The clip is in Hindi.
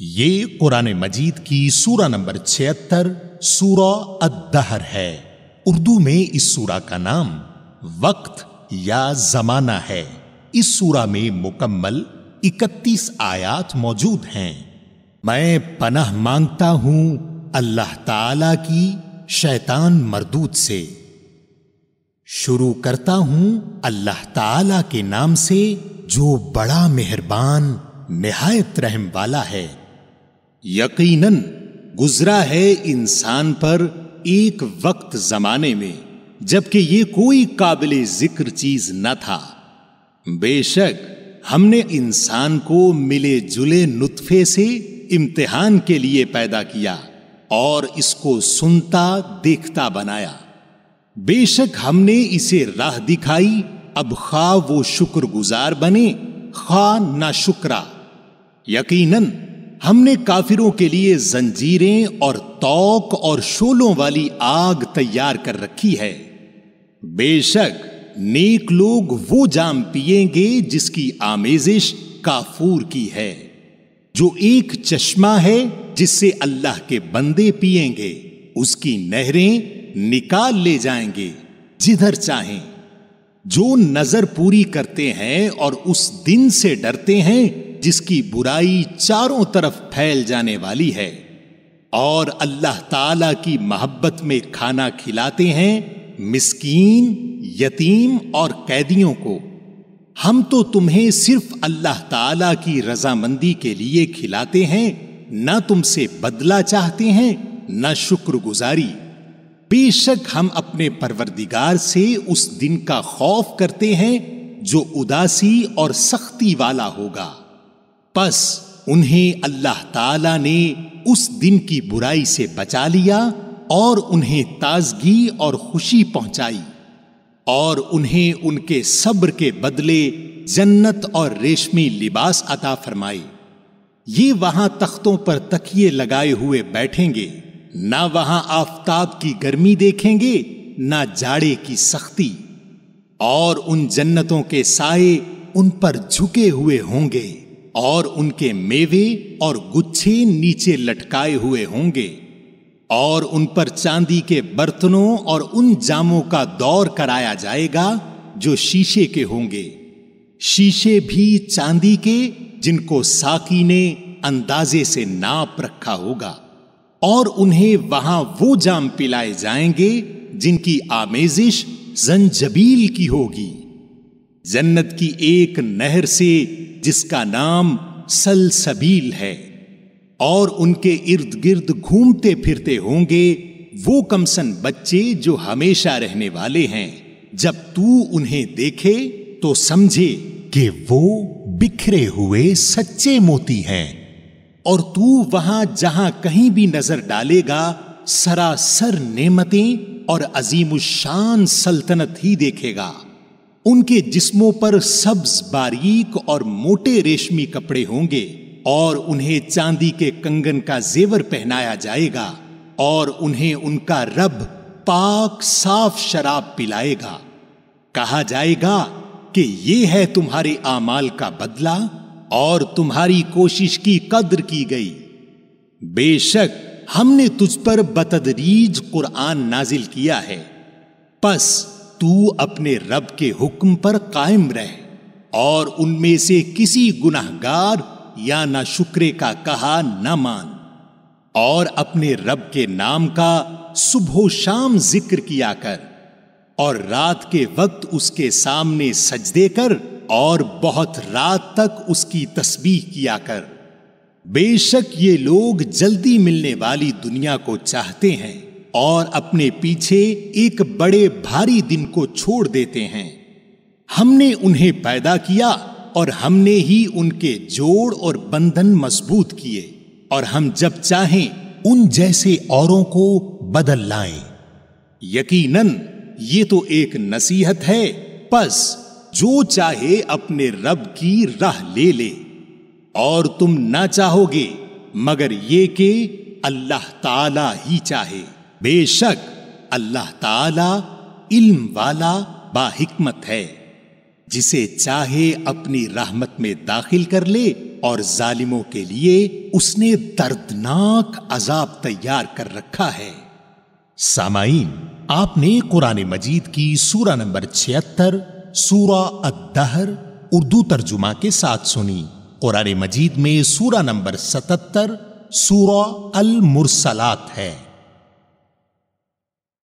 ये कुरान मजीद की सूरा नंबर छिहत्तर सूरा अदहर है उर्दू में इस सूरा का नाम वक्त या जमाना है इस सूरा में मुकम्मल 31 आयात मौजूद हैं मैं पनाह मांगता हूं अल्लाह ताला की शैतान मरदूत से शुरू करता हूं अल्लाह ताला के नाम से जो बड़ा मेहरबान निहायत रहम वाला है यकीनन गुजरा है इंसान पर एक वक्त जमाने में जबकि ये कोई काबिल जिक्र चीज न था बेशक हमने इंसान को मिले जुले नुतफे से इम्तिहान के लिए पैदा किया और इसको सुनता देखता बनाया बेशक हमने इसे राह दिखाई अब खा वो शुक्रगुजार बने खा ना शुक्रा यकीनन हमने काफिरों के लिए जंजीरें और तोक और शोलों वाली आग तैयार कर रखी है बेशक नेक लोग वो जाम पिएंगे जिसकी आमेजिश काफूर की है जो एक चश्मा है जिससे अल्लाह के बंदे पिएंगे उसकी नहरें निकाल ले जाएंगे जिधर चाहें जो नजर पूरी करते हैं और उस दिन से डरते हैं जिसकी बुराई चारों तरफ फैल जाने वाली है और अल्लाह ताला की मोहब्बत में खाना खिलाते हैं मिस्कीन यतीम और कैदियों को हम तो तुम्हें सिर्फ अल्लाह ताला की रजामंदी के लिए खिलाते हैं न तुमसे बदला चाहते हैं न शुक्रगुजारी बेशक हम अपने परवरदिगार से उस दिन का खौफ करते हैं जो उदासी और सख्ती वाला होगा बस उन्हें अल्लाह ताला ने उस दिन की बुराई से बचा लिया और उन्हें ताजगी और खुशी पहुंचाई और उन्हें उनके सब्र के बदले जन्नत और रेशमी लिबास अता फरमाए ये वहां तख्तों पर तकिए लगाए हुए बैठेंगे ना वहां आफताब की गर्मी देखेंगे ना जाड़े की सख्ती और उन जन्नतों के साए उन पर झुके हुए होंगे और उनके मेवे और गुच्छे नीचे लटकाए हुए होंगे और उन पर चांदी के बर्तनों और उन जामों का दौर कराया जाएगा जो शीशे के होंगे शीशे भी चांदी के जिनको साकी ने अंदाजे से नाप रखा होगा और उन्हें वहां वो जाम पिलाए जाएंगे जिनकी आमेजिश जंजबील की होगी जन्नत की एक नहर से जिसका नाम सलसबील है और उनके इर्द गिर्द घूमते फिरते होंगे वो कमसन बच्चे जो हमेशा रहने वाले हैं जब तू उन्हें देखे तो समझे कि वो बिखरे हुए सच्चे मोती हैं और तू वहां जहां कहीं भी नजर डालेगा सरासर नेमतें और अजीम शान सल्तनत ही देखेगा उनके जिस्मों पर सब्ज बारीक और मोटे रेशमी कपड़े होंगे और उन्हें चांदी के कंगन का जेवर पहनाया जाएगा और उन्हें उनका रब पाक साफ शराब पिलाएगा कहा जाएगा कि ये है तुम्हारे आमाल का बदला और तुम्हारी कोशिश की कद्र की गई बेशक हमने तुझ पर बतदरीज कुरान नाजिल किया है बस तू अपने रब के हुक्म पर कायम रह और उनमें से किसी गुनाहगार या ना शुक्रे का कहा न मान और अपने रब के नाम का सुबह शाम जिक्र किया कर और रात के वक्त उसके सामने सजदे कर और बहुत रात तक उसकी तस्बीह किया कर बेशक ये लोग जल्दी मिलने वाली दुनिया को चाहते हैं और अपने पीछे एक बड़े भारी दिन को छोड़ देते हैं हमने उन्हें पैदा किया और हमने ही उनके जोड़ और बंधन मजबूत किए और हम जब चाहें उन जैसे औरों को बदल लाएं। यकीनन ये तो एक नसीहत है बस जो चाहे अपने रब की राह ले ले और तुम ना चाहोगे मगर ये के अल्लाह ताला ही चाहे बेशक अल्लाह ताला इल्म वाला बाहिकमत है जिसे चाहे अपनी राहमत में दाखिल कर ले और जालिमों के लिए उसने दर्दनाक अजाब तैयार कर रखा है सामाइन आपने कुरान मजीद की सूरा नंबर छिहत्तर सूरा अदहर उर्दू तर्जुमा के साथ सुनी कुरान मजीद में सूरा नंबर सतहत्तर सूरा अल मुरसलात है